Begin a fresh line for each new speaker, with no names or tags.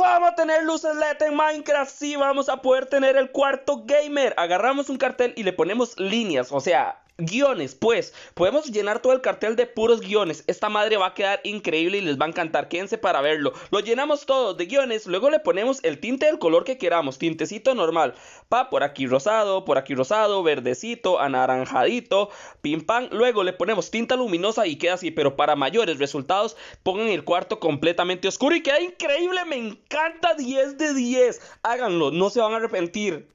Vamos a tener luces LED en Minecraft. Sí, vamos a poder tener el cuarto gamer. Agarramos un cartel y le ponemos líneas, o sea, Guiones, pues, podemos llenar todo el cartel de puros guiones. Esta madre va a quedar increíble y les va a encantar. Quédense para verlo. Lo llenamos todo de guiones, luego le ponemos el tinte del color que queramos, tintecito normal. Pa, por aquí rosado, por aquí rosado, verdecito, anaranjadito, pim pam. Luego le ponemos tinta luminosa y queda así, pero para mayores resultados, pongan el cuarto completamente oscuro y queda increíble. Me encanta 10 de 10. Háganlo, no se van a arrepentir.